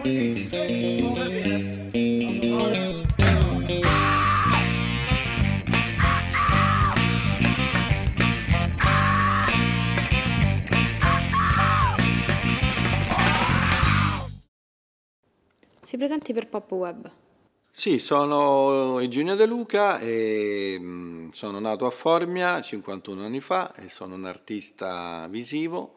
Si presenti per Pop Web. Sì, sono Eugenio De Luca e mm, sono nato a Formia 51 anni fa e sono un artista visivo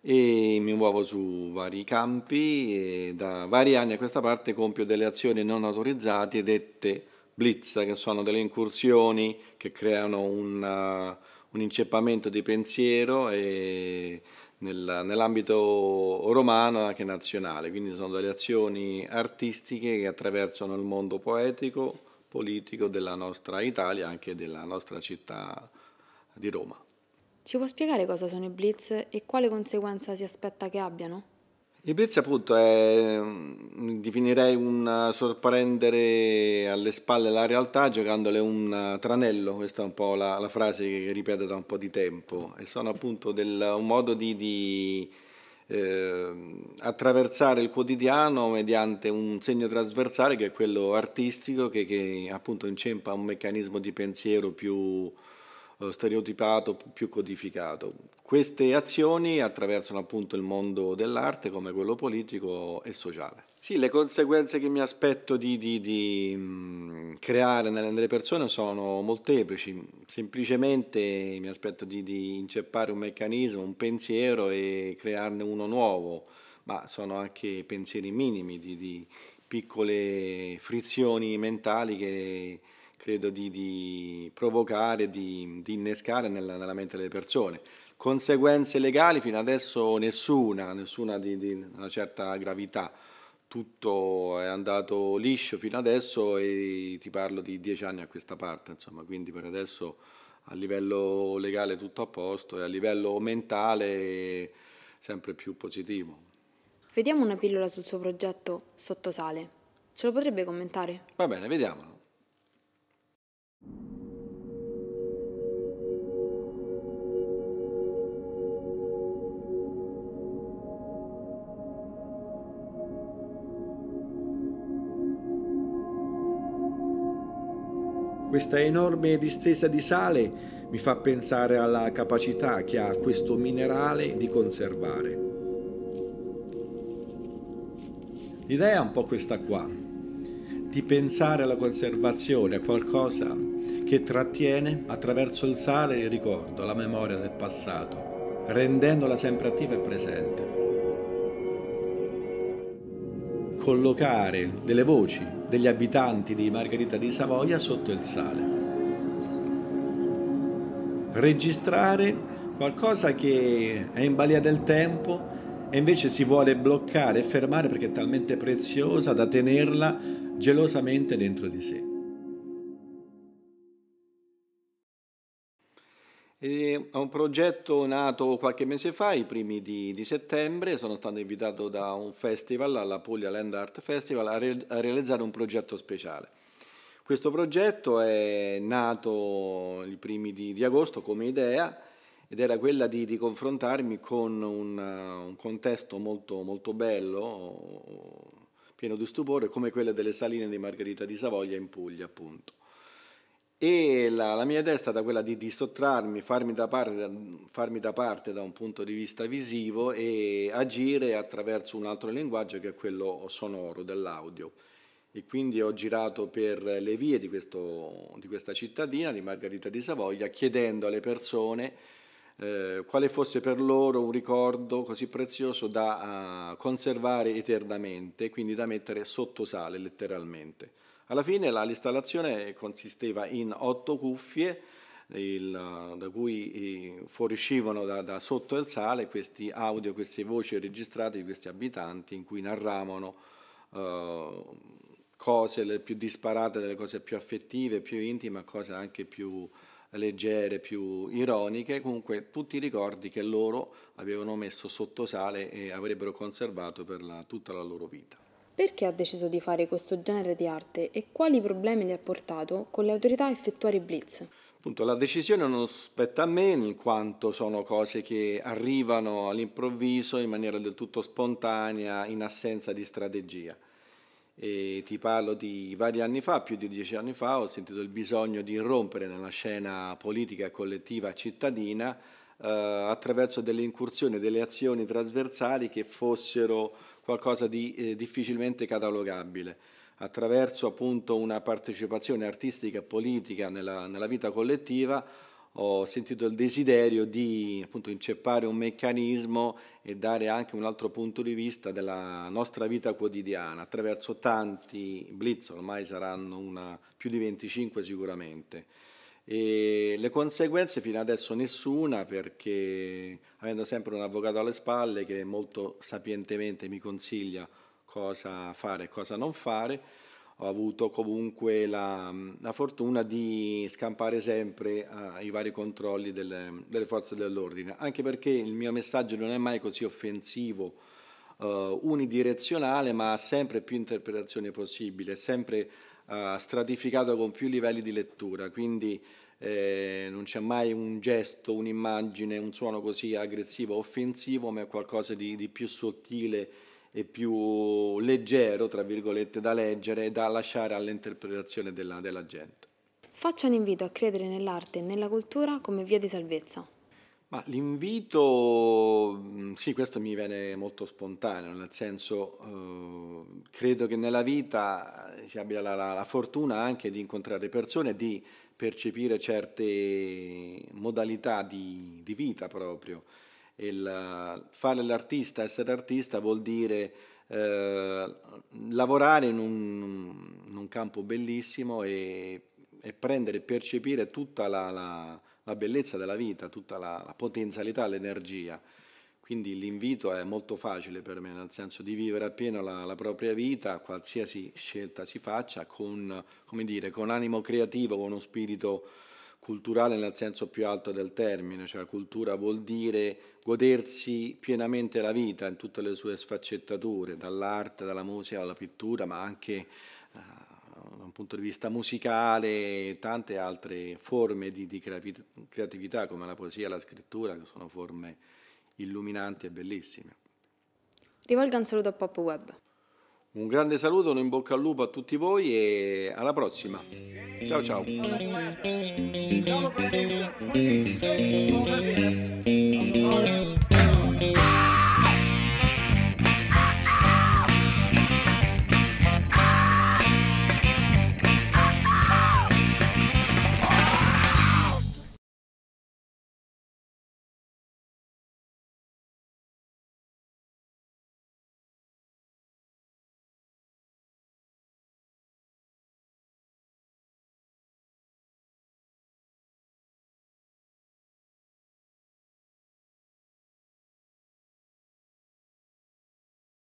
e mi muovo su vari campi e da vari anni a questa parte compio delle azioni non autorizzate dette blitz, che sono delle incursioni che creano una, uh, un inceppamento di pensiero e nell'ambito romano e anche nazionale, quindi sono delle azioni artistiche che attraversano il mondo poetico, politico della nostra Italia, anche della nostra città di Roma. Ci può spiegare cosa sono i blitz e quale conseguenza si aspetta che abbiano? I blitz appunto è, mm, definirei un eh, sorprendere alle spalle la realtà giocandole un eh, tranello, questa è un po' la, la frase che ripeto da un po' di tempo, e sono appunto del, un modo di, di eh, attraversare il quotidiano mediante un segno trasversale che è quello artistico che, che appunto inceppa un meccanismo di pensiero più eh, stereotipato, più codificato. Queste azioni attraversano appunto il mondo dell'arte come quello politico e sociale. Sì, le conseguenze che mi aspetto di, di, di mm, creare nelle persone sono molteplici, semplicemente mi aspetto di, di inceppare un meccanismo, un pensiero e crearne uno nuovo, ma sono anche pensieri minimi di piccole frizioni mentali che credo di, di provocare, di, di innescare nella, nella, mente delle persone. Conseguenze legali fino adesso nessuna, nessuna di, di una certa gravità tutto è andato liscio fino adesso e ti parlo di dieci anni a questa parte, insomma, quindi per adesso a livello legale tutto a posto e a livello mentale sempre più positivo. Vediamo una pillola sul suo progetto Sottosale. Ce lo potrebbe commentare? Va bene, vediamolo. Questa enorme distesa di sale mi fa pensare alla capacità che ha questo minerale di conservare. L'idea è un po' questa qua, di pensare alla conservazione, a qualcosa che trattiene attraverso il sale il ricordo, la memoria del passato, rendendola sempre attiva e presente. Collocare delle voci degli abitanti di Margherita di Savoia sotto il sale. Registrare qualcosa che è in balia del tempo e invece si vuole bloccare e fermare perché è talmente preziosa da tenerla gelosamente dentro di sé. È un progetto nato qualche mese fa, i primi di, di settembre, sono stato invitato da un festival, alla Puglia Land Art Festival, a, re, a, realizzare un progetto speciale. Questo progetto è nato i primi di, di agosto come idea ed era quella di, di confrontarmi con un, un contesto molto, molto bello, pieno di stupore, come quello delle saline di Margherita di Savoia in Puglia, appunto e la, la, mia idea è stata quella di, di sottrarmi, farmi da, parte, farmi da, parte, da un punto di vista visivo e agire attraverso un altro linguaggio che è quello sonoro, dell'audio. E quindi ho girato per le vie di, questo, di questa cittadina, di Margherita di Savoia, chiedendo alle persone eh, quale fosse per loro un ricordo così prezioso da eh, conservare eternamente, quindi da mettere sotto sale letteralmente. Alla fine l'installazione consisteva in otto cuffie il, da cui eh, fuoriuscivano da, da, sotto il sale questi audio, queste voci registrate di questi abitanti in cui narravano eh, cose le più disparate, delle cose più affettive, più intime, cose anche più leggere, più ironiche, comunque tutti i ricordi che loro avevano messo sotto sale e avrebbero conservato per la, tutta la loro vita. Perché ha deciso di fare questo genere di arte e quali problemi le ha portato con le autorità a effettuare i blitz? Appunto, la decisione non spetta a me, in quanto sono cose che arrivano all'improvviso in maniera del tutto spontanea, in assenza di strategia. E ti parlo di vari anni fa, più di dieci anni fa, ho sentito il bisogno di irrompere nella scena politica collettiva cittadina eh, attraverso delle incursioni, delle azioni trasversali che fossero qualcosa di eh, difficilmente catalogabile. Attraverso appunto una partecipazione artistica e politica nella, nella vita collettiva ho sentito il desiderio di appunto, inceppare un meccanismo e dare anche un altro punto di vista della nostra vita quotidiana attraverso tanti blitz, ormai saranno una, più di 25 sicuramente. E le conseguenze fino adesso nessuna perché avendo sempre un avvocato alle spalle che molto sapientemente mi consiglia cosa fare e cosa non fare, ho avuto comunque la, la fortuna di scampare sempre ai vari controlli delle, delle, forze dell'ordine, anche perché il mio messaggio non è mai così offensivo, eh, unidirezionale, ma ha sempre più interpretazione possibile, sempre eh, stratificato con più livelli di lettura, quindi eh, non c'è mai un gesto, un'immagine, un suono così aggressivo, offensivo, ma è qualcosa di, di più sottile e più leggero, tra virgolette, da leggere e da lasciare all'interpretazione della, della gente. Faccio un invito a credere nell'arte e nella cultura come via di salvezza. Ma l'invito, mm, sì, questo mi viene molto spontaneo, nel senso eh, credo che nella vita si abbia la, la, la, fortuna anche di incontrare persone, di percepire certe modalità di, di vita proprio. Il, eh, fare l'artista, essere artista vuol dire eh, lavorare in un, in un, campo bellissimo e, e prendere, percepire tutta la, la la bellezza della vita, tutta la, la potenzialità, l'energia. Quindi l'invito è molto facile per me, nel senso di vivere appieno la, la propria vita, qualsiasi scelta si faccia, con, come dire, con, animo creativo, con uno spirito culturale nel senso più alto del termine, cioè cultura vuol dire godersi pienamente la vita in tutte le sue sfaccettature, dall'arte, dalla musica, alla pittura, ma anche... Eh, da un punto di vista musicale, tante altre forme di, di creatività come la poesia la scrittura, che sono forme illuminanti e bellissime. Rivolga un saluto a Pop Web. Un grande saluto, un in bocca al lupo a tutti voi e alla prossima. Ciao ciao. Ciao